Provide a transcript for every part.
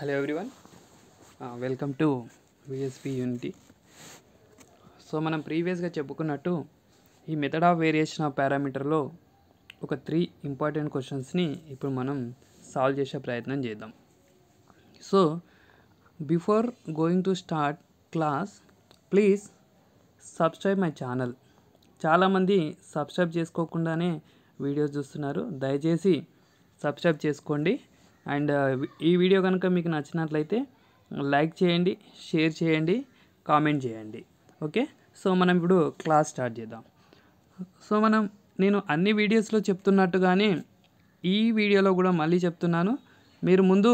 Hello everyone welcome to VSP unity so మనం ప్రీవియస్గా చెప్పుకున్నట్టు ఈ మెథడ్ ఆఫ్ వేరియేషన్ ఆఫ్ పారామీటర్లో ఒక త్రీ ఇంపార్టెంట్ క్వశ్చన్స్ని ఇప్పుడు మనం సాల్వ్ చేసే ప్రయత్నం చేద్దాం so before going to start class please subscribe my channel చాలామంది సబ్స్క్రైబ్ చేసుకోకుండానే వీడియోస్ చూస్తున్నారు దయచేసి సబ్స్క్రైబ్ చేసుకోండి అండ్ ఈ వీడియో కనుక మీకు నచ్చినట్లయితే లైక్ చేయండి షేర్ చేయండి కామెంట్ చేయండి ఓకే సో మనం ఇప్పుడు క్లాస్ స్టార్ట్ చేద్దాం సో మనం నేను అన్ని వీడియోస్లో చెప్తున్నట్టుగానే ఈ వీడియోలో కూడా మళ్ళీ చెప్తున్నాను మీరు ముందు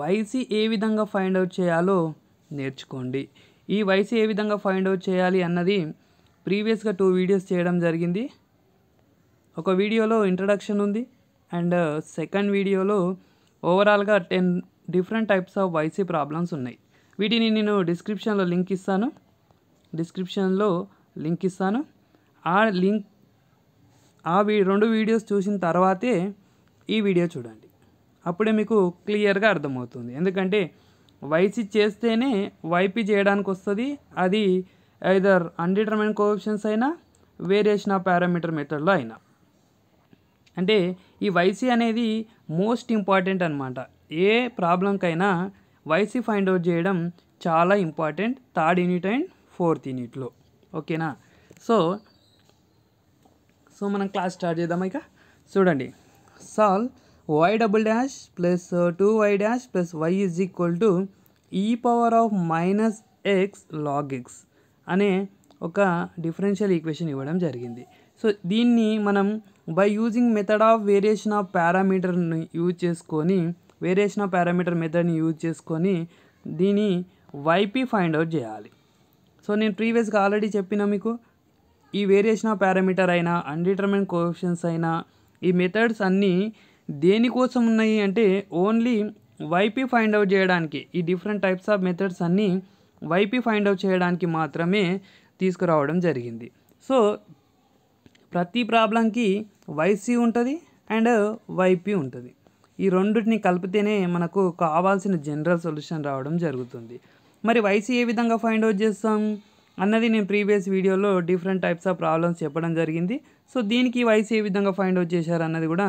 వయసు ఏ విధంగా ఫైండ్ అవుట్ చేయాలో నేర్చుకోండి ఈ వయసు ఏ విధంగా ఫైండ్ అవుట్ చేయాలి అన్నది ప్రీవియస్గా టూ వీడియోస్ చేయడం జరిగింది ఒక వీడియోలో ఇంట్రడక్షన్ ఉంది అండ్ సెకండ్ వీడియోలో ఓవరాల్గా ten different types of YC problems ఉన్నాయి వీటిని నేను డిస్క్రిప్షన్లో లింక్ ఇస్తాను డిస్క్రిప్షన్లో లింక్ ఇస్తాను ఆ లింక్ ఆ వీ రెండు వీడియోస్ చూసిన తర్వాతే ఈ వీడియో చూడండి అప్పుడే మీకు క్లియర్గా అర్థమవుతుంది ఎందుకంటే వైసీ చేస్తేనే వైపీ చేయడానికి వస్తుంది అది ఐదర్ అన్డిటర్మైన్ కోఆప్షన్స్ అయినా వేరియేషన్ ఆఫ్ పారామీటర్ మెథడ్లో అయినా అంటే ఈ వైసీ అనేది మోస్ట్ ఇంపార్టెంట్ అనమాట ఏ ప్రాబ్లంకైనా వైసీ ఫైండ్ అవుట్ చేయడం చాలా important third unit and fourth యూనిట్లో ఓకేనా సో సో మనం క్లాస్ స్టార్ట్ చేద్దాం ఇక చూడండి solve y double dash plus two y dash plus y is equal to e power of minus x log x అనే ఒక డిఫరెన్షియల్ ఈక్వేషన్ ఇవ్వడం జరిగింది సో దీన్ని మనం by using method of variation of పారామీటర్ని యూజ్ చేసుకొని వేరియేషన్ ఆఫ్ పారామీటర్ మెథడ్ని use చేసుకొని దీని వైపీ ఫైండ్ అవుట్ చేయాలి సో నేను ప్రీవియస్గా ఆల్రెడీ చెప్పిన మీకు ఈ వేరియేషన్ ఆఫ్ పారామీటర్ అయినా అన్డిటర్మైన్ కోషన్స్ అయినా ఈ మెథడ్స్ అన్నీ దేనికోసం ఉన్నాయి అంటే ఓన్లీ వైపీ ఫైండ్ అవుట్ చేయడానికి ఈ డిఫరెంట్ టైప్స్ ఆఫ్ మెథడ్స్ అన్నీ వైపీ ఫైండ్ అవుట్ చేయడానికి మాత్రమే తీసుకురావడం జరిగింది సో ప్రతి ప్రాబ్లంకి వైసీ ఉంటుంది అండ్ వైపీ ఉంటుంది ఈ రెండింటిని కలిపితేనే మనకు కావాల్సిన జనరల్ సొల్యూషన్ రావడం జరుగుతుంది మరి వైసీ ఏ విధంగా ఫైండ్ అవుట్ చేస్తాం అన్నది నేను ప్రీవియస్ వీడియోలో డిఫరెంట్ టైప్స్ ఆఫ్ ప్రాబ్లమ్స్ చెప్పడం జరిగింది సో దీనికి వైసీ ఏ విధంగా ఫైండ్ అవుట్ చేశారు అన్నది కూడా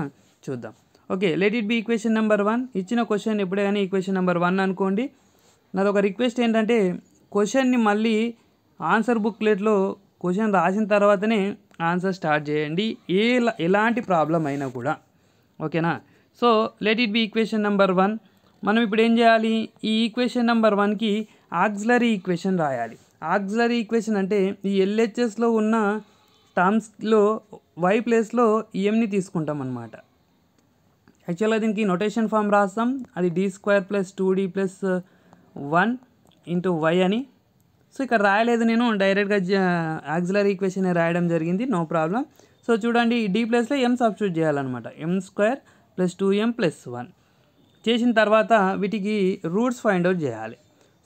చూద్దాం okay let it be equation number one ఇచ్చిన క్వశ్చన్ ఎప్పుడే కానీ ఈక్వేషన్ నెంబర్ వన్ అనుకోండి నాది ఒక రిక్వెస్ట్ ఏంటంటే క్వశ్చన్ని మళ్ళీ ఆన్సర్ బుక్లెట్లో క్వశ్చన్ రాసిన తర్వాతనే ఆన్సర్ స్టార్ట్ చేయండి ఏ ఎలాంటి ప్రాబ్లం అయినా కూడా ఓకేనా so let it be equation number one మనం ఇప్పుడు ఏం చేయాలి ఈ ఈక్వేషన్ నెంబర్ వన్కి ఆక్సిలరీ ఈక్వేషన్ రాయాలి ఆక్సిలరీ ఈక్వేషన్ అంటే ఈ ఎల్హెచ్ఎస్లో ఉన్న టర్మ్స్లో వై ప్లేస్లో ఈఎంని తీసుకుంటాం అనమాట యాక్చువల్గా దీనికి నొటేషన్ ఫామ్ రాస్తాం అది D square plus two D plus one into y అని సో ఇక్కడ రాయలేదు నేను డైరెక్ట్గా యాక్సిలరీ ఈక్వేషన్ రాయడం జరిగింది నో ప్రాబ్లం సో చూడండి ఈ డీ ప్లస్లో ఎం సబ్స్టిట్యూట్ చేయాలన్నమాట m square plus two m plus one చేసిన తర్వాత వీటికి రూట్స్ ఫైండ్ అవుట్ చేయాలి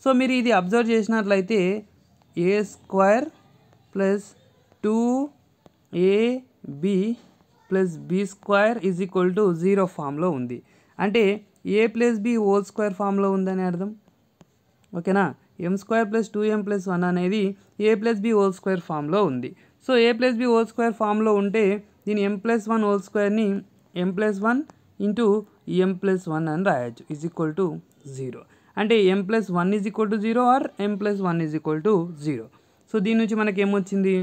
సో మీరు ఇది అబ్జర్వ్ చేసినట్లయితే a square plus two ab plus b square is equal to zero ఫామ్లో ఉంది అంటే a plus b whole square ఫామ్లో ఉందని అర్థం ఓకేనా m square plus two m plus one అనేది a plus b whole square ఫామ్లో ఉంది so a plus b whole square ఫామ్లో ఉంటే దీని ఎం ప్లస్ వన్ హోల్ స్క్వేర్ని m plus one into m plus one అని రాయొచ్చు ఇజ్ ఈక్వల్ టు జీరో అంటే m plus one is equal to zero or m plus one is equal to zero so దీని నుంచి మనకి ఏమొచ్చింది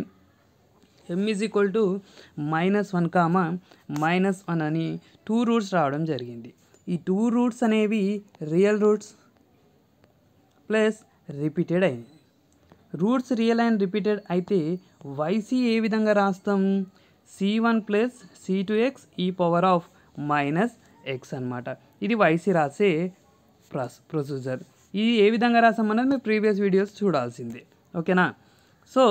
m is equal to minus one comma minus one అని two roots రావడం జరిగింది ఈ two roots అనేవి రియల్ రూట్స్ ప్లస్ రిపీటెడ్ అయింది రూట్స్ రియల్ అండ్ రిపీటెడ్ అయితే వైసీ ఏ విధంగా రాస్తాం c one plus C two x e power of minus x అనమాట ఇది వైసీ రాసే ప్రాస్ ప్రొసీజర్ ఇది ఏ విధంగా రాసామన్నది మీరు ప్రీవియస్ వీడియోస్ చూడాల్సిందే ఓకేనా so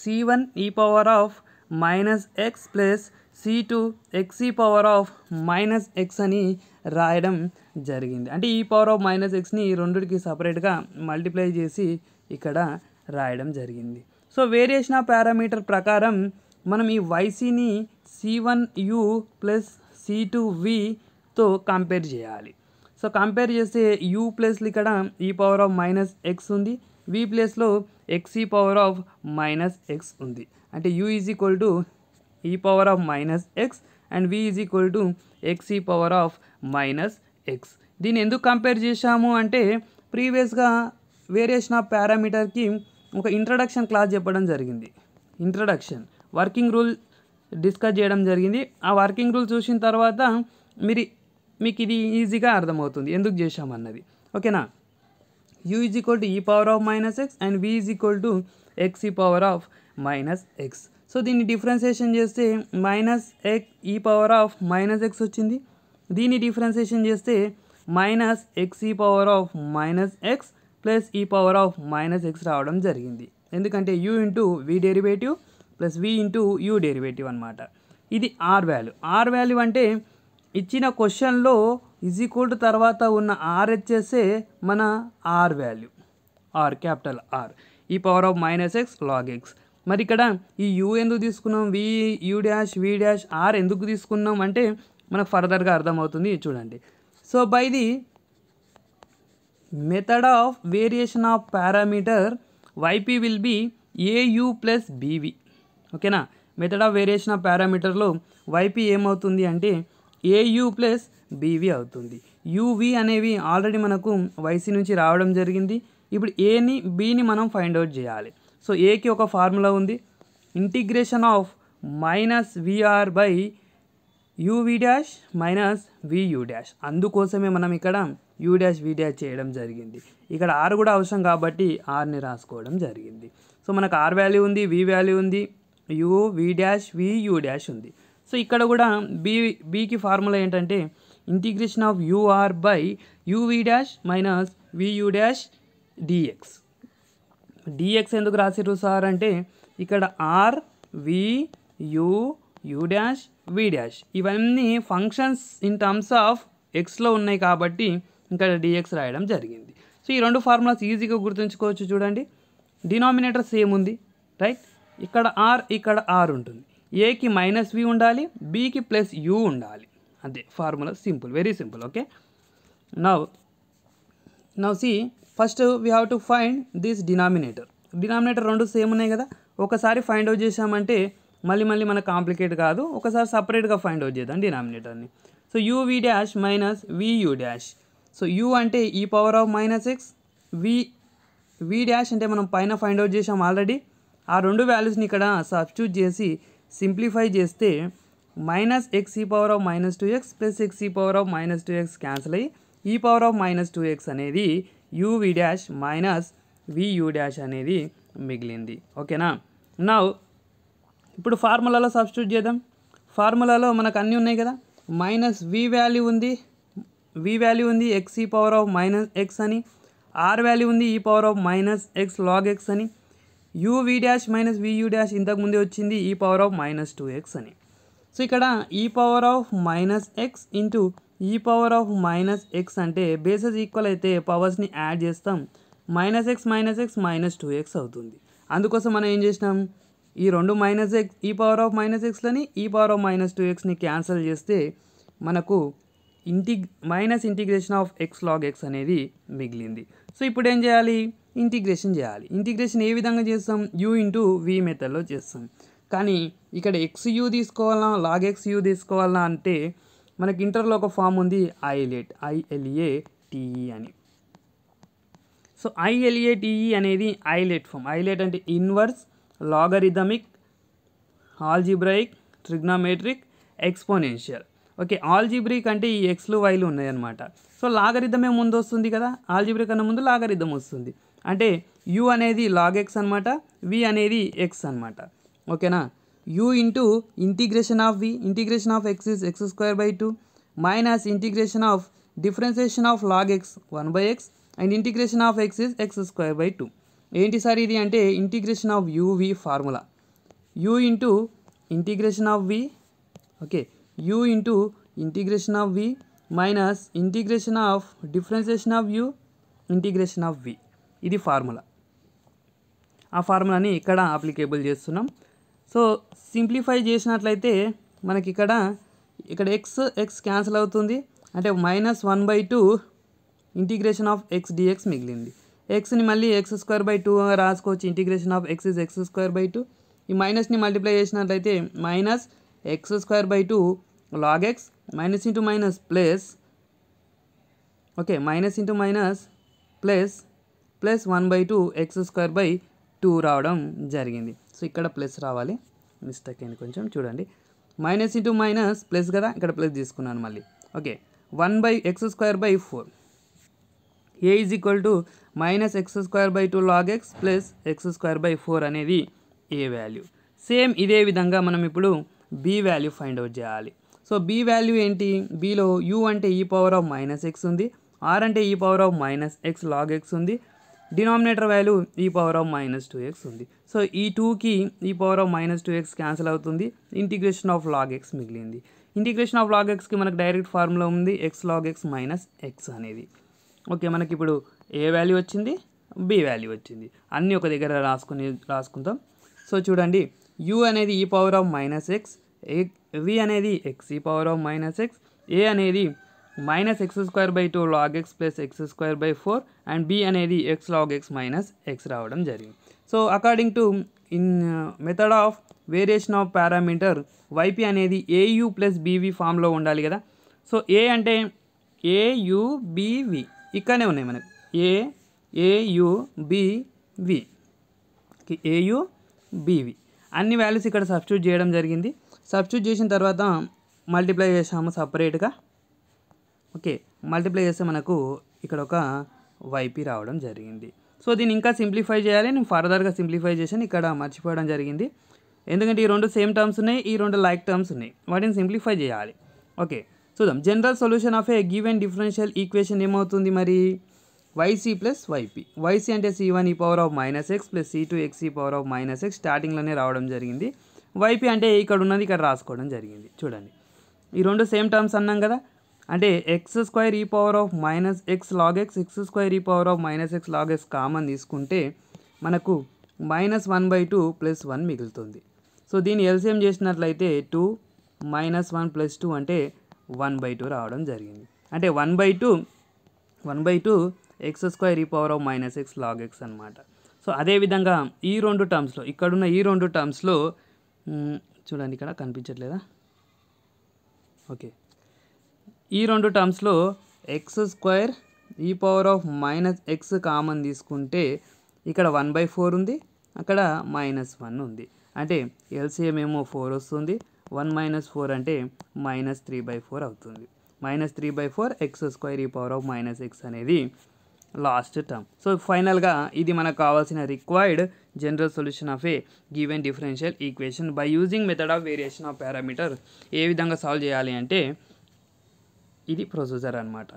c one e power of minus x plus C two x e power of minus x అని రాయడం జరిగింది అంటే ఈ పవర్ ఆఫ్ మైనస్ ఎక్స్ని ఈ రెండుకి సపరేట్గా మల్టిప్లై చేసి ఇక్కడ రాయడం జరిగింది సో వేరియేషన్ ఆఫ్ పారామీటర్ ప్రకారం మనం ఈ వైసీని C one u plus C two వితో కంపేర్ చేయాలి సో కంపేర్ చేస్తే యూ ప్లస్లు ఇక్కడ e power of minus x ఉంది వి ప్లస్లో x e power of minus x ఉంది అంటే u is equal to e power of minus x and v is equal to x e power of minus x దీన్ని ఎందుకు compare చేశాము అంటే ప్రీవియస్గా variation of పారామీటర్కి ఒక ఇంట్రడక్షన్ క్లాస్ చెప్పడం జరిగింది ఇంట్రడక్షన్ వర్కింగ్ రూల్ డిస్కస్ చేయడం జరిగింది ఆ వర్కింగ్ రూల్ చూసిన తర్వాత మీరు మీకు ఇది ఈజీగా అర్థమవుతుంది ఎందుకు చేశామన్నది ఓకేనా u is equal to e power of minus x and v is equal to x e power of minus x so దీన్ని డిఫరెన్సేషన్ చేస్తే minus x e power of minus x వచ్చింది దీన్ని డిఫరెన్సేషన్ చేస్తే minus x e power of minus x plus e power of minus x రావడం జరిగింది ఎందుకంటే u into v derivative plus v into u derivative అనమాట ఇది are value are value అంటే ఇచ్చిన క్వశ్చన్లో ఇజ్ ఈక్వల్ టు తర్వాత ఉన్న ఆర్ ఎచ్చేసే మన R value R capital R e power of minus x log x మరి ఇక్కడ ఈ యూ ఎందుకు తీసుకున్నాం v u dash v dash R ఎందుకు తీసుకున్నాం అంటే మనకు ఫర్దర్గా అర్థమవుతుంది చూడండి so by the method of variation of parameter YP will be a u plus b v ఓకేనా మెథడ్ ఆఫ్ వేరియేషన్ ఆఫ్ పారామీటర్లో వైపీ ఏమవుతుంది అంటే ఏయూ ప్లస్ బీవీ అవుతుంది యూవి అనేవి ఆల్రెడీ మనకు వైసీ నుంచి రావడం జరిగింది ఇప్పుడు ఏని బీని మనం ఫైండ్ అవుట్ చేయాలి సో ఏకి ఒక ఫార్ములా ఉంది integration of minus v r by u v dash minus v u dash అందుకోసమే మనం ఇక్కడ యూ డ్యాష్ వి డాష్ చేయడం జరిగింది ఇక్కడ ఆర్ కూడా అవసరం కాబట్టి ఆర్ని రాసుకోవడం జరిగింది సో మనకు ఆర్ వాల్యూ ఉంది వి వాల్యూ ఉంది u v dash v u dash ఉంది సో ఇక్కడ కూడా బి బీకి ఫార్ములా ఏంటంటే integration of you're by u v dash minus v u dash dx dx ఎందుకు రాసిరు సార్ అంటే ఇక్కడ R v u u dash v dash ఇవన్నీ ఫంక్షన్స్ ఇన్ టర్మ్స్ ఆఫ్ ఎక్స్లో ఉన్నాయి కాబట్టి ఇక్కడ డిఎక్స్ రాయడం జరిగింది సో ఈ రెండు ఫార్ములాస్ ఈజీగా గుర్తుంచుకోవచ్చు చూడండి డినామినేటర్ సేమ్ ఉంది రైట్ ఇక్కడ ఆర్ ఇక్కడ ఆర్ ఉంటుంది ఏకి మైనస్ వి ఉండాలి బీకి ప్లస్ యూ ఉండాలి అంతే formula simple very simple okay now now see first we have to find this denominator denominator రెండు సేమ్ ఉన్నాయి కదా ఒకసారి ఫైండ్ అవుట్ చేసామంటే మళ్ళీ మళ్ళీ మనకు కాంప్లికేట్ కాదు ఒకసారి సపరేట్గా ఫైండ్ అవుట్ చేద్దాం డినామినేటర్ని so u v dash minus v u dash so u అంటే e power of minus x v v dash అంటే మనం పైన ఫైండ్ అవుట్ చేసాం ఆల్రెడీ ఆ రెండు వాల్యూస్ని ఇక్కడ సబ్స్టిట్యూట్ చేసి సింప్లిఫై చేస్తే minus x e power of minus two x plus x e power of minus two x cancel అయ్యి e power of minus two x అనేది u v dash minus v u dash అనేది మిగిలింది ఓకేనా నా ఇప్పుడు ఫార్ములాలో సబ్స్టిట్యూట్ చేద్దాం ఫార్ములాలో మనకు అన్నీ ఉన్నాయి కదా మైనస్ వి వాల్యూ ఉంది వి వాల్యూ ఉంది x e power of minus x అని ఆర్ వాల్యూ ఉంది e power of minus x log x అని u v dash minus v u dash ఇంతకుముందు వచ్చింది e power of minus two x అని so ఇక్కడ e power of minus x into e power of minus x అంటే bases equal అయితే పవర్స్ని add చేస్తాం minus x minus x minus two x అవుతుంది అందుకోసం మనం ఏం చేసినాం ఈ రెండు minus x e power of minus ఎక్స్లని e power of minus two ఎక్స్ని క్యాన్సిల్ చేస్తే మనకు ఇంటి minus integration of x log x అనేది మిగిలింది సో ఇప్పుడు ఏం చేయాలి ఇంటిగ్రేషన్ చేయాలి ఇంటిగ్రేషన్ ఏ విధంగా చేస్తాం యూ ఇంటూ వి మెథడ్లో చేస్తాం కానీ ఇక్కడ ఎక్స్ యూ తీసుకోవాలా లాగ్ ఎక్స్ యూ తీసుకోవాలా అంటే మనకి ఇంటర్లో ఒక ఫామ్ ఉంది ఐఎల్ఏట్ ఐఎల్ఏ టీఈ అని సో ఐఎల్ఏ టీఈ అనేది ఐలెట్ ఫామ్ ఐలెట్ అంటే inverse logarithmic algebraic trigonometric exponential okay algebraic అంటే ఈ ఎక్స్లు వైలు ఉన్నాయన్నమాట సో లాగరిథమే ముందు వస్తుంది కదా ఆల్జిబ్రిక్ అన్న ముందు లాగరిథం వస్తుంది అంటే యు అనేది లాగ్ ఎక్స్ అనమాట వి అనేది ఎక్స్ అనమాట ఓకేనా u into integration of v integration of x is x square by 2 minus integration of differentiation of log x 1 by x and integration of x is x square by 2 ఏంటి sir ఇది అంటే integration of u v formula u into integration of v okay u into integration of v minus integration of differentiation of u integration of v ఇది formula ఆ ఫార్ములాని ఇక్కడ applicable చేస్తున్నాం so simplify చేసినట్లయితే మనకి ఇక్కడ ఇక్కడ ఎక్స్ ఎక్స్ క్యాన్సిల్ అవుతుంది అంటే minus one by two integration of x dx మిగిలింది ఎక్స్ని మళ్ళీ ఎక్స్ స్క్వేర్ బై టూ రాసుకోవచ్చు integration of x is x square by two ఈ మైనస్ని మల్టిప్లై చేసినట్లయితే minus x square by two log x minus into minus plus okay minus into minus plus plus one by two x square by two రావడం జరిగింది so ఇక్కడ plus రావాలి mistake అయింది కొంచెం చూడండి మైనస్ ఇంటూ మైనస్ ప్లస్ కదా ఇక్కడ plus తీసుకున్నాను మళ్ళీ okay one by x square by four a is equal to minus x square by two log x plus x square by four అనేది ఏ వాల్యూ సేమ్ ఇదే విధంగా మనం ఇప్పుడు బి వాల్యూ ఫైండ్ అవుట్ చేయాలి సో బి వాల్యూ ఏంటి బీలో u అంటే e power of minus x ఉంది ఆర్ అంటే e power of minus x log x ఉంది denominator e value e power of minus two x ఉంది సో ఈ టూకి e power of minus two x cancel అవుతుంది integration of log x మిగిలింది integration of log ఎక్స్కి మనకు direct formula ఉంది x log x minus x అనేది okay మనకి ఇప్పుడు ఏ వాల్యూ వచ్చింది బి వాల్యూ వచ్చింది అన్నీ ఒక దగ్గర రాసుకుని రాసుకుందాం సో చూడండి యూ అనేది e power of minus x v అనేది x e power of minus x A అనేది minus x square by two log x plus x square by four and B అనేది x log x minus x రావడం జరిగింది so according to in method of variation of parameter y p అనేది A u plus B v ఫామ్లో ఉండాలి కదా so ఏ అంటే ఏయుబివి ఇక్కడనే ఉన్నాయి మనకి ఏ ఏయుబివి ఏయుబివి అన్ని వాల్యూస్ ఇక్కడ సబ్స్టిట్యూట్ చేయడం జరిగింది సబ్స్టిట్యూట్ చేసిన తర్వాత మల్టిప్లై చేసాము సపరేట్గా ఓకే మల్టిప్లై చేస్తే మనకు ఇక్కడ ఒక వైపీ రావడం జరిగింది సో దీన్ని ఇంకా సింప్లిఫై చేయాలి నేను ఫర్దర్గా సింప్లిఫై చేసి ఇక్కడ మర్చిపోవడం జరిగింది ఎందుకంటే ఈ రెండు సేమ్ టర్మ్స్ ఉన్నాయి ఈ రెండు లైక్ టర్మ్స్ ఉన్నాయి వాటిని సింప్లిఫై చేయాలి ఓకే చూద్దాం general solution of a given differential equation ఏమవుతుంది మరి వైసీ ప్లస్ వైపీ వైసీ అంటే C one e power of minus x plus C two x e power of minus x స్టార్టింగ్లోనే రావడం జరిగింది వైపీ అంటే ఇక్కడ ఉన్నది ఇక్కడ రాసుకోవడం జరిగింది చూడండి ఈ రెండు సేమ్ టర్మ్స్ అన్నాం కదా అంటే x square e power of minus x log x x square e power of minus x log x common తీసుకుంటే మనకు minus one by two plus one మిగులుతుంది సో దీన్ని ఎల్సిఎం చేసినట్లయితే two minus one plus two అంటే one by two రావడం జరిగింది అంటే one by two one by two x square e power of minus x log x అనమాట so అదేవిధంగా ఈ రెండు టర్మ్స్లో ఇక్కడున్న ఈ రెండు టర్మ్స్లో చూడండి ఇక్కడ కనిపించట్లేదా ఓకే ఈ రెండు టర్మ్స్లో x square e power of minus x common తీసుకుంటే ఇక్కడ వన్ బై ఫోర్ ఉంది అక్కడ మైనస్ వన్ ఉంది అంటే ఎల్సిఎం ఏమో ఫోర్ వస్తుంది వన్ మైనస్ ఫోర్ అంటే మైనస్ త్రీ బై ఫోర్ అవుతుంది minus three by four x square e power of minus x అనేది లాస్ట్ టర్మ్ సో ఫైనల్గా ఇది మనకు కావాల్సిన required general solution of a given differential equation by using method of variation of parameter ఏ విధంగా solve చేయాలి అంటే ఇది ప్రొసీజర్ అనమాట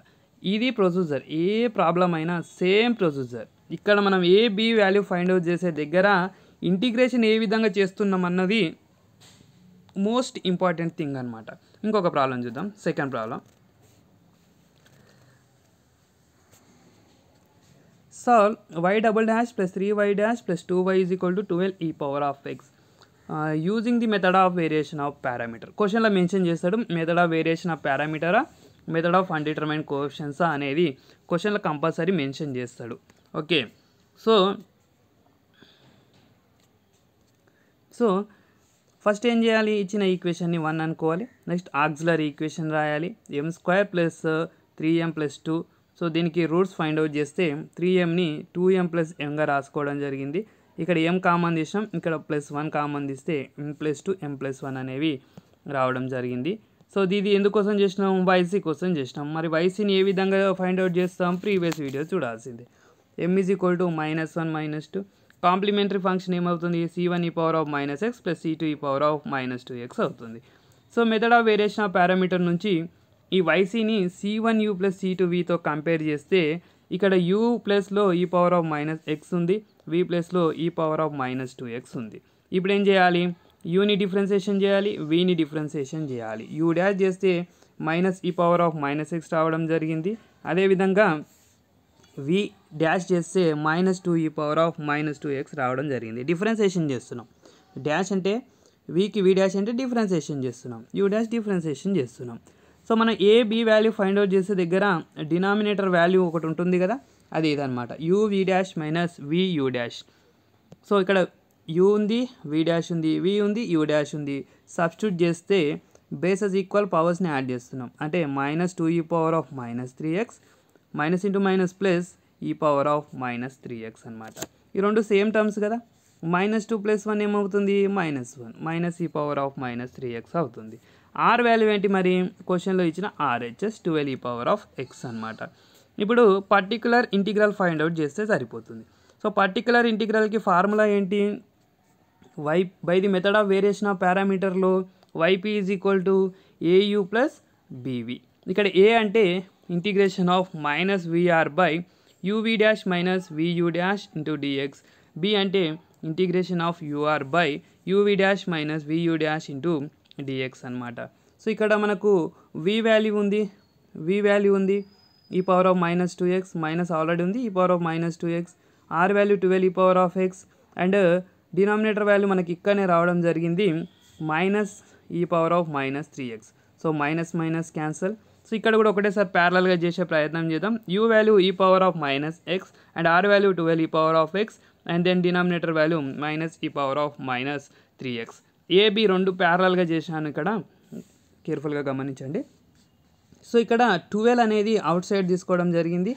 ఇది ప్రొసీజర్ ఏ ప్రాబ్లం అయినా సేమ్ ప్రొసీజర్ ఇక్కడ మనం A B value find out చేసే దగ్గర ఇంటిగ్రేషన్ ఏ విధంగా చేస్తున్నాం అన్నది మోస్ట్ ఇంపార్టెంట్ థింగ్ అనమాట ఇంకొక ప్రాబ్లం చూద్దాం second problem solve y double dash plus three y dash plus two y is equal to twelve e power of x using the method of variation of parameter క్వశ్చన్లో mention చేస్తాడు method of variation of పారామీటరా method of undetermined questions అనేది క్వశ్చన్లో compulsory mention చేస్తాడు okay so so first ఏం చేయాలి ఇచ్చిన ఈక్వేషన్ని వన్ అనుకోవాలి నెక్స్ట్ ఆక్జులర్ ఈక్వేషన్ రాయాలి m square plus three m plus two so దీనికి రూట్స్ ఫైండ్ అవుట్ చేస్తే త్రీ ఎంని టూ ఎం ప్లస్ ఎంగా రాసుకోవడం జరిగింది ఇక్కడ ఎం కామన్ తీసినాం ఇక్కడ ప్లస్ వన్ కామన్ తీస్తే m plus two m plus one అనేవి రావడం జరిగింది సో ఇది ఎందుకోసం చేసినాం వైసీ కోసం చేసినాం మరి వైసీని ఏ విధంగా ఫైండ్ అవుట్ చేస్తాం ప్రీవియస్ వీడియో చూడాల్సిందే m is equal to minus one minus two complementary function ఏమవుతుంది C one e power of minus x plus C two e power of minus two x అవుతుంది so method of variation of parameter నుంచి ఈ వైసీని C one u plus C two వీతో compare చేస్తే ఇక్కడ you ప్లస్లో e power of minus x ఉంది v ప్లస్లో e power of minus two x ఉంది ఇప్పుడు ఏం చేయాలి యూని డిఫరెన్సేషన్ చేయాలి వీని డిఫరెన్సేషన్ చేయాలి యూ డాష్ చేస్తే minus e power of minus x రావడం జరిగింది అదేవిధంగా వి డాష్ చేస్తే minus two e power of minus two x రావడం జరిగింది డిఫరెన్సేషన్ చేస్తున్నాం డాష్ అంటే వీకి వి డాష్ అంటే డిఫరెన్సేషన్ చేస్తున్నాం యూ డాష్ డిఫరెన్సేషన్ చేస్తున్నాం సో మనం A B value find out చేసే దగ్గర డినామినేటర్ వాల్యూ ఒకటి ఉంటుంది కదా అది ఇదనమాట u v dash minus v u dash so ఇక్కడ యూ ఉంది వి డాష్ ఉంది వి ఉంది యూ డాష్ ఉంది సబ్స్టిట్యూట్ చేస్తే బేసెస్ ఈక్వల్ పవర్స్ని యాడ్ చేస్తున్నాం అంటే minus two e power of minus three x minus into minus plus e power of minus three x అనమాట ఈ రెండు సేమ్ టర్మ్స్ కదా మైనస్ టూ ప్లస్ వన్ ఏమవుతుంది minus one minus e power of minus three x అవుతుంది R value ఏంటి మరి క్వశ్చన్లో ఇచ్చిన RHS twelve e power of x అనమాట ఇప్పుడు పర్టికులర్ ఇంటిగ్రల్ ఫైండ్ అవుట్ చేస్తే సరిపోతుంది సో పర్టికులర్ ఇంటిగ్రల్కి ఫార్ములా ఏంటి y by the method of variation of పారామీటర్లో y p is equal to A u plus B v ఇక్కడ ఏ అంటే integration of minus v R by u v dash minus v u dash into d x B అంటే integration of you're by u v dash minus v u dash into d x అనమాట సో ఇక్కడ మనకు v value ఉంది v value ఉంది e power of minus two x minus already ఉంది e power of minus two x R value twelve e power of x and denominator value మనకి ఇక్కడనే రావడం జరిగింది minus e power of minus three x so minus minus cancel so ఇక్కడ కూడా ఒకటేసారి ప్యారలల్గా చేసే ప్రయత్నం చేద్దాం u value e power of minus x and R value twelve e power of x and then denominator value minus e power of minus three x A B రెండు ప్యారలల్గా చేశాను ఇక్కడ కేర్ఫుల్గా గమనించండి సో ఇక్కడ టువెల్ అనేది అవుట్ సైడ్ తీసుకోవడం జరిగింది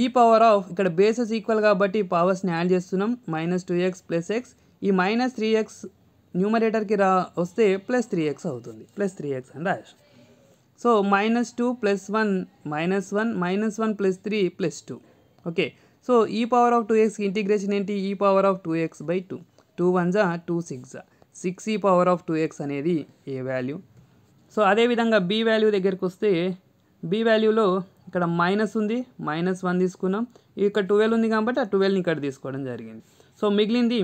ఈ పవర్ ఆఫ్ ఇక్కడ బేసెస్ ఈక్వల్ కాబట్టి పవర్స్ని యాడ్ చేస్తున్నాం minus two x plus x ఈ మైనస్ త్రీ ఎక్స్ న్యూమరేటర్కి రా వస్తే ప్లస్ త్రీ ఎక్స్ అవుతుంది ప్లస్ త్రీ ఎక్స్ అని రాశాం so minus two plus one minus one minus one plus three plus two okay so e power of two ఎక్స్కి integration ఏంటి e power of two x by two two one జా two six జా six ఈ power of two x అనేది ఏ value so అదేవిధంగా B value దగ్గరికి వస్తే B వాల్యూలో ఇక్కడ మైనస్ ఉంది మైనస్ వన్ తీసుకున్నాం ఇక్కడ ట్వెల్వ్ ఉంది కాబట్టి ఆ ట్వెల్వ్ని ఇక్కడ తీసుకోవడం జరిగింది సో మిగిలింది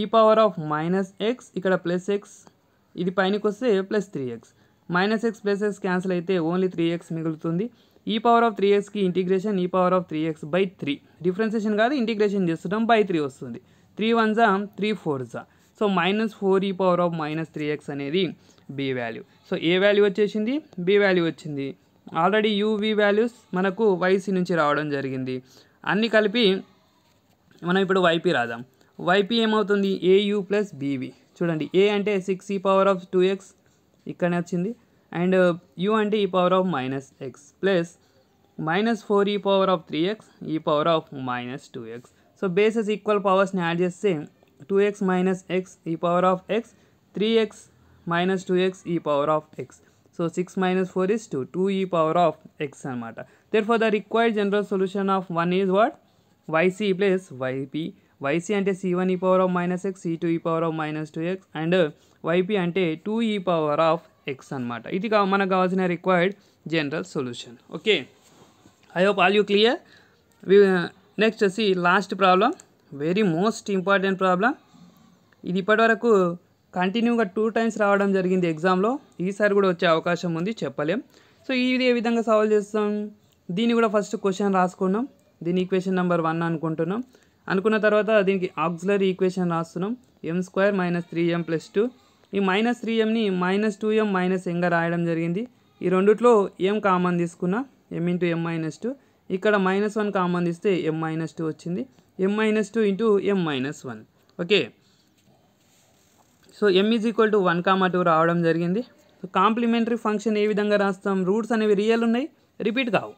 e power of minus x ఇక్కడ ప్లస్ ఎక్స్ ఇది పైనకి వస్తే plus three x minus x plus x cancel అయితే ఓన్లీ త్రీ ఎక్స్ మిగులుతుంది ఈ పవర్ ఆఫ్ త్రీ ఎక్స్కి integration e power of three x by three differentiation కాదు integration చేస్తున్నాం by three వస్తుంది త్రీ వన్ జా త్రీ ఫోర్ జా so minus four e power of minus three x అనేది B value so ఏ value వచ్చేసింది B value వచ్చింది already u v values మనకు వైసీ నుంచి రావడం జరిగింది అన్నీ కలిపి మనం ఇప్పుడు వైపీ రాదాం వైపీ ఏమవుతుంది ఏయూ ప్లస్ బీవీ చూడండి ఏ అంటే సిక్స్ ఈ పవర్ ఆఫ్ టూ ఎక్స్ ఇక్కడనే వచ్చింది అండ్ యూ అంటే e power of minus x plus minus four e power of three x e power of minus two x so bases equal పవర్స్ని add చేస్తే two x minus x e power of x three x minus two x e power of x so six minus four is two two e power of x అనమాట therefore the required general solution of one is what y c plus y p y c అంటే C one e power of minus x C two e power of minus two x and y p అంటే two e power of x అనమాట ఇది మనకు కావాల్సిన required general solution okay I hope all you clear we next వచ్చి last problem very most important problem ఇది ఇప్పటివరకు కంటిన్యూగా two times రావడం జరిగింది ఎగ్జామ్లో ఈసారి కూడా వచ్చే అవకాశం ఉంది చెప్పలేం సో ఇది ఏ విధంగా సాల్వ్ చేస్తాం దీన్ని కూడా ఫస్ట్ క్వశ్చన్ రాసుకున్నాం దీని ఈక్వేషన్ నెంబర్ వన్ అనుకుంటున్నాం అనుకున్న తర్వాత దీనికి ఆక్సిలరీ ఈక్వేషన్ రాస్తున్నాం m square minus three m plus two ఈ మైనస్ త్రీ ఎంని మైనస్ టూ ఎం మైనస్ ఎంగా రాయడం జరిగింది ఈ రెండిట్లో ఏం కామన్ తీసుకున్నా m into m minus two ఇక్కడ మైనస్ వన్ కామన్ తీస్తే ఎం మైనస్ టూ వచ్చింది m minus two into m minus one okay so m is equal to one comma two రావడం జరిగింది కాంప్లిమెంటరీ ఫంక్షన్ ఏ విధంగా రాస్తాం రూట్స్ అనేవి real ఉన్నాయి repeat కావు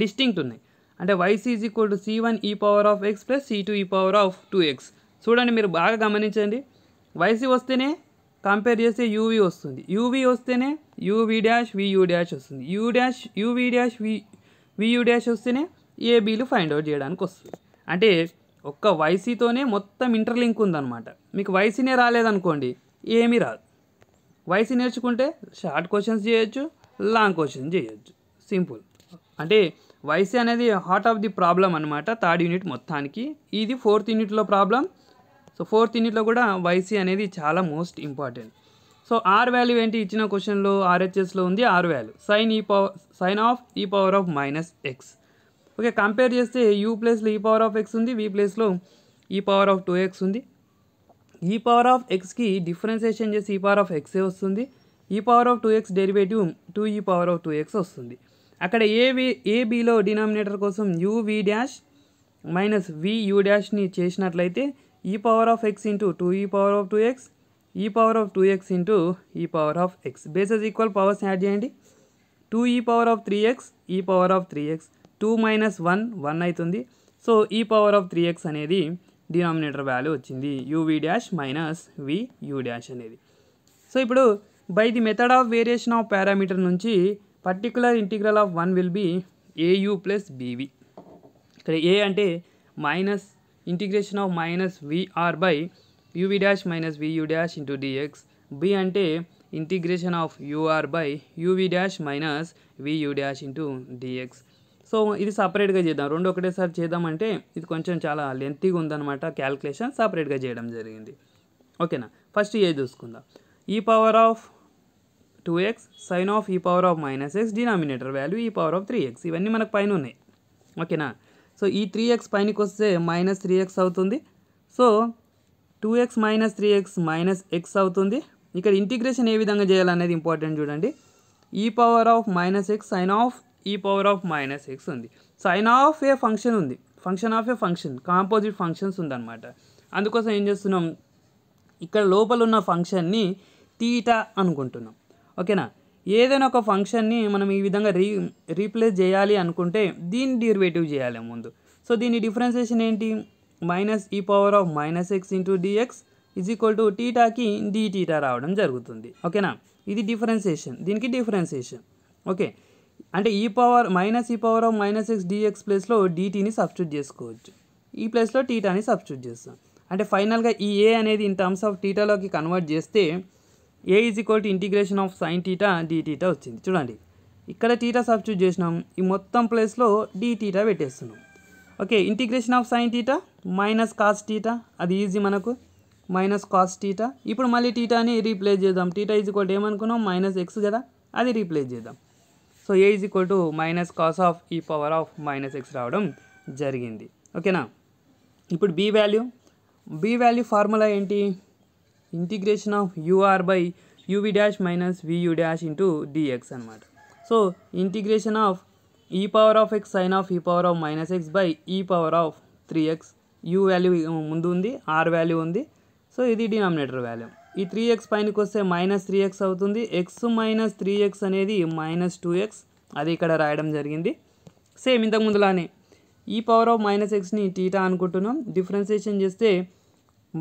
డిస్టింక్ట్ ఉన్నాయి అంటే y c is equal to C one e power of x plus C two e power of two x చూడండి మీరు బాగా గమనించండి వైసీ వస్తేనే కంపేర్ చేస్తే యూవి వస్తుంది యూవి వస్తేనే యూవి డాష్ వియూ డాష్ వస్తుంది u dash u v dash v v u dash వస్తేనే ఏబీలు ఫైండ్ అవుట్ చేయడానికి వస్తుంది అంటే ఒక్క వైసీతోనే మొత్తం ఇంటర్లింక్ ఉందన్నమాట మీకు వైసీనే రాలేదనుకోండి ఏమీ రాదు వైసీ నేర్చుకుంటే షార్ట్ క్వశ్చన్స్ చేయొచ్చు లాంగ్ క్వశ్చన్స్ చేయొచ్చు సింపుల్ అంటే వైసీ అనేది హార్ట్ ఆఫ్ ది ప్రాబ్లం అనమాట థర్డ్ యూనిట్ మొత్తానికి ఇది ఫోర్త్ యూనిట్లో ప్రాబ్లం సో ఫోర్త్ యూనిట్లో కూడా వైసీ అనేది చాలా most important so R value ఏంటి ఇచ్చిన క్వశ్చన్లో ఆర్హెచ్ఎస్లో ఉంది are value sine e power sine of e power of minus x okay compare చేస్తే యూ ప్లేస్లో ఈ పవర్ ఆఫ్ ఎక్స్ ఉంది వి ప్లేస్లో e power of two x ఉంది ఈ పవర్ ఆఫ్ ఎక్స్కి డిఫరెన్సియేషన్ చేసి ఈ పవర్ ఆఫ్ ఎక్సే వస్తుంది e power of two x derivative two e power of two x వస్తుంది అక్కడ ఏవి ఏబీలో డినామినేటర్ కోసం వీ డాష్ మైనస్ వియూ డాష్ని చేసినట్లయితే e power of x into two e power of two x e power of two x into e power of x bases equal powers add చేయండి two e power of three x e power of three x two minus one one అవుతుంది so e power of three x అనేది denominator value వచ్చింది u v dash minus v u dash అనేది so ఇప్పుడు by the method of variation of parameter నుంచి particular integral of one will be a u plus b v ఇక్కడ ఏ అంటే minus integration of minus v r by u v dash minus v u dash into d x B అంటే integration of you're by u v dash minus v u dash into d x so ఇది సపరేట్గా చేద్దాం రెండు ఒకటేసారి చేద్దామంటే ఇది కొంచెం చాలా లెంతీగా ఉందన్నమాట క్యాల్కులేషన్ సపరేట్గా చేయడం జరిగింది ఓకేనా ఫస్ట్ ఏ చూసుకుందాం e power of two x sine of e power of minus x denominator value e power of three x ఇవన్నీ మనకు పైన ఉన్నాయి ఓకేనా సో ఈ త్రీ ఎక్స్ పైనకి వస్తే మైనస్ త్రీ ఎక్స్ అవుతుంది so two x minus three x minus x అవుతుంది ఇక్కడ ఇంటిగ్రేషన్ ఏ విధంగా చేయాలనేది ఇంపార్టెంట్ చూడండి e power of minus x sine of e power of minus x ఉంది సైన్ ఆఫ్ ఏ ఫంక్షన్ ఉంది function of a function composite functions ఉందన్నమాట అందుకోసం ఏం చేస్తున్నాం ఇక్కడ లోపల ఉన్న ఫంక్షన్ని తీటా అనుకుంటున్నాం ఓకేనా ఏదైనా ఒక ఫంక్షన్ని మనం ఈ విధంగా రీ రీప్లేస్ చేయాలి అనుకుంటే దీన్ని డిర్వేటివ్ చేయాలి ముందు సో దీని డిఫరెన్సేషన్ ఏంటి minus e power of minus x into d x is equal to టీటాకి డి టీటా రావడం జరుగుతుంది ఓకేనా ఇది డిఫరెన్సేషన్ దీనికి డిఫరెన్సేషన్ ఓకే అంటే e power minus e power of minus x d x ప్లేస్లో డిటీని సబ్స్టిట్యూట్ చేసుకోవచ్చు ఈ ప్లేస్లో టీటాని సబ్స్టిట్యూట్ చేస్తాం అంటే ఫైనల్గా ఈ ఏ అనేది ఇన్ టర్మ్స్ ఆఫ్ టీటాలోకి కన్వర్ట్ చేస్తే a is equal to integration of sine theta d theta వచ్చింది చూడండి ఇక్కడ టీటా సబ్స్టిట్యూట్ చేసినాం ఈ మొత్తం ప్లేస్లో డిటీటా పెట్టేస్తున్నాం okay integration of sine theta minus cos theta అది ఈజీ మనకు మైనస్ కాస్ టీటా ఇప్పుడు మళ్ళీ టీటాని రీప్లేస్ చేద్దాం టీటా ఈజ్ ఈక్వల్ ఏమనుకున్నాం మైనస్ ఎక్స్ కదా అది రీప్లేస్ చేద్దాం so a is equal to minus cos of e power of minus x రావడం జరిగింది ఓకేనా ఇప్పుడు b value b value formula ఏంటి integration of you're by u v dash minus v u dash into d x అనమాట so integration of e power of x sine of e power of minus x by e power of three x u value ముందు ఉంది are value ఉంది so ఇది denominator value ఈ three x పైనకి వస్తే minus three x అవుతుంది x minus three x అనేది minus two x అది ఇక్కడ రాయడం జరిగింది సేమ్ ఇంతకు ముందులానే ఈ పవర్ ఆఫ్ మైనస్ ఎక్స్ని టీటా అనుకుంటున్నాం డిఫరెన్సియేషన్ చేస్తే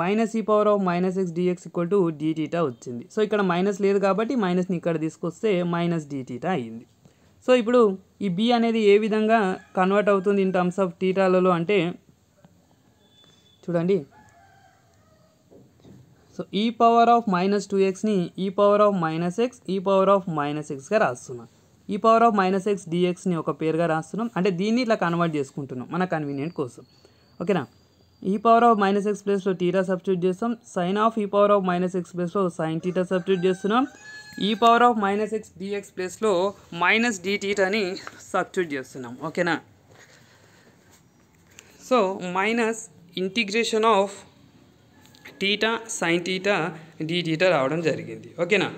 minus e power of minus x d x equal to theta వచ్చింది సో ఇక్కడ మైనస్ లేదు కాబట్టి మైనస్ని ఇక్కడ తీసుకొస్తే మైనస్ డీటీటా అయ్యింది సో ఇప్పుడు ఈ బి అనేది ఏ విధంగా కన్వర్ట్ అవుతుంది ఇన్ టర్మ్స్ ఆఫ్ టీటాలలో అంటే చూడండి so e power of minus two ఎక్స్ని e power of minus x e power of minus ఎక్స్గా రాస్తున్నాం e power of minus x డిఎక్స్ని ఒక పేరుగా రాస్తున్నాం అంటే దీన్ని ఇట్లా కన్వర్ట్ చేసుకుంటున్నాం మన కన్వీనియంట్ కోసం ఓకేనా e power of minus x ప్లేస్లో టీటా సబ్స్ట్యూట్ చేస్తాం sine of e power of minus x ప్లేస్లో సైన్ టీటా సబ్స్ట్యూట్ చేస్తున్నాం e power of minus x d x ప్లేస్లో మైనస్ టీటాని సబ్స్ట్యూట్ చేస్తున్నాం ఓకేనా so minus integration of theta sine theta d theta రావడం జరిగింది ఓకేనా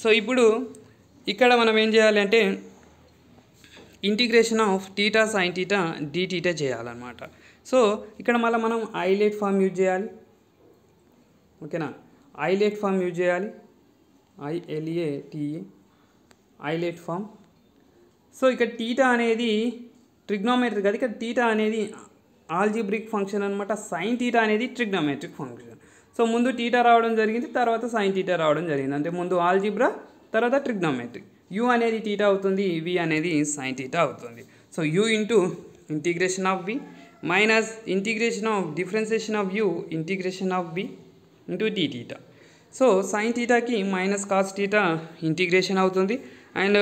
సో ఇప్పుడు ఇక్కడ మనం ఏం చేయాలి అంటే integration of theta sine theta d theta చేయాలన్నమాట సో ఇక్కడ మళ్ళీ మనం ఐలేట్ ఫామ్ యూజ్ చేయాలి ఓకేనా ఐలేట్ ఫామ్ యూజ్ చేయాలి I L A T E ILATE form so ఇక్కడ టీటా అనేది ట్రిగ్నోమీటర్ కదా ఇక్కడ టీటా అనేది ఆల్జీబ్రిక్ ఫంక్షన్ అనమాట సైన్ టీటా అనేది ట్రిగ్నోమెట్రిక్ ఫంక్షన్ సో ముందు టీటా రావడం జరిగింది తర్వాత సైన్ టీటా రావడం జరిగింది అంటే ముందు ఆల్జీబ్రా తర్వాత ట్రిగ్నోమెట్రిక్ యూ అనేది టీటా అవుతుంది వి అనేది సైన్ టీటా అవుతుంది so u into integration of b minus integration of differentiation of u integration of b into t theta so sine టీటాకి మైనస్ కాస్ టీటా ఇంటిగ్రేషన్ అవుతుంది and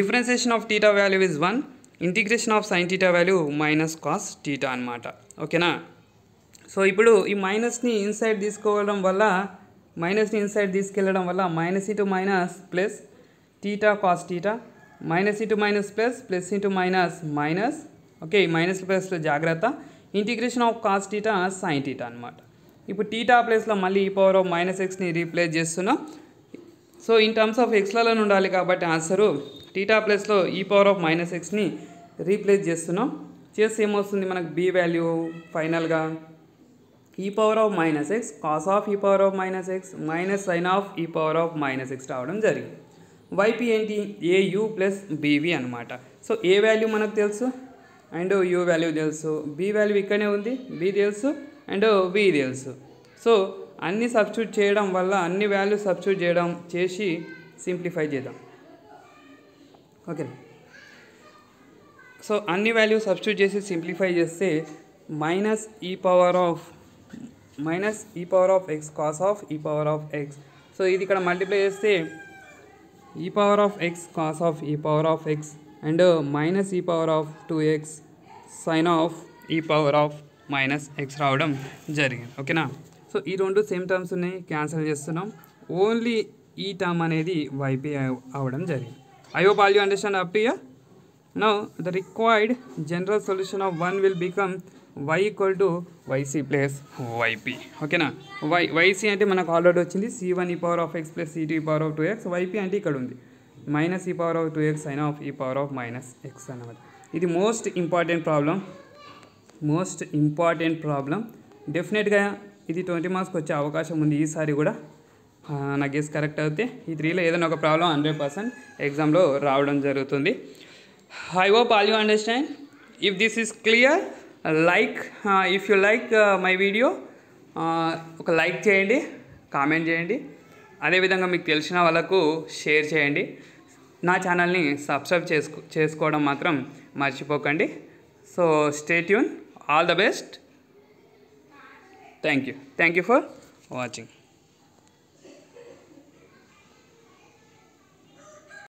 differentiation of theta value is one integration of sine theta value minus cos theta అనమాట ఓకేనా so ఇప్పుడు ఈ మైనస్ని inside తీసుకోవడం వల్ల మైనస్ని inside తీసుకెళ్ళడం వల్ల మైనస్ ఇటు minus plus theta cos theta minus ఇటు మైనస్ ప్లస్ ప్లస్ ఇటు మైనస్ మైనస్ ఓకే మైనస్ ప్లస్లో జాగ్రత్త integration of cos theta sine theta అనమాట ఇప్పుడు టీటా ప్లేస్లో మళ్ళీ ఈ పవర్ ఆఫ్ మైనస్ ఎక్స్ని రీప్లేస్ చేస్తున్నాం సో ఇన్ టర్మ్స్ ఆఫ్ ఎక్స్లలో ఉండాలి కాబట్టి ఆన్సరు టీటా ప్లేస్లో ఈ పవర్ ఆఫ్ మైనస్ ఎక్స్ని రీప్లేస్ చేస్తున్నాం చేస్తే ఏమొస్తుంది మనకు బి వాల్యూ ఫైనల్గా e power of minus x cos of e power of minus x minus sine of e power of minus x రావడం జరిగింది వైపీ ఏంటి ఏయు ప్లస్ బీవి అనమాట సో ఏ వాల్యూ మనకు తెలుసు అండ్ యూ వాల్యూ తెలుసు b value ఇక్కడనే ఉంది B తెలుసు అండ్ వి తెలుసు సో అన్ని సబ్స్ట్యూట్ చేయడం వల్ల అన్ని వాల్యూ సబ్స్ట్యూట్ చేయడం చేసి సింప్లిఫై చేద్దాం ఓకేనా సో అన్ని వాల్యూ సబ్స్టిట్యూట్ చేసి సింప్లిఫై చేస్తే minus e power of minus e power of x cos of e power of x so ఇది ఇక్కడ మల్టిప్లై చేస్తే e power of x cos of e power of x and minus e power of two x sine of e power of minus x రావడం జరిగింది ఓకేనా so ఈ రెండు same terms ఉన్నాయి cancel చేస్తున్నాం ఓన్లీ ఈ టర్మ్ అనేది వైపీ అవడం జరిగింది I hope all you understand up to here Now the required general solution of 1 will become y equal to y c plus y p ఓకేనా వై వైసీ అంటే మనకు ఆల్రెడీ వచ్చింది c one e power of x plus C two e power of two x y p అంటే ఇక్కడ ఉంది minus e power of two x sine of e power of minus x అనమాట ఇది most important problem most important problem డెఫినెట్గా ఇది twenty మార్క్స్కి వచ్చే అవకాశం ఉంది ఈసారి కూడా నా గెస్ కరెక్ట్ అయితే ఈ త్రీలో ఏదైనా ఒక ప్రాబ్లం హండ్రెడ్ పర్సెంట్ ఎగ్జామ్లో రావడం జరుగుతుంది I hope all you understand. If this is clear, like uh, if you like uh, uh ఒక లైక్ చేయండి కామెంట్ చేయండి అదేవిధంగా మీకు తెలిసిన వాళ్ళకు షేర్ చేయండి నా ఛానల్ని సబ్స్క్రైబ్ చేసుకో చేసుకోవడం మాత్రం మర్చిపోకండి so stay tuned all the best thank you thank you for watching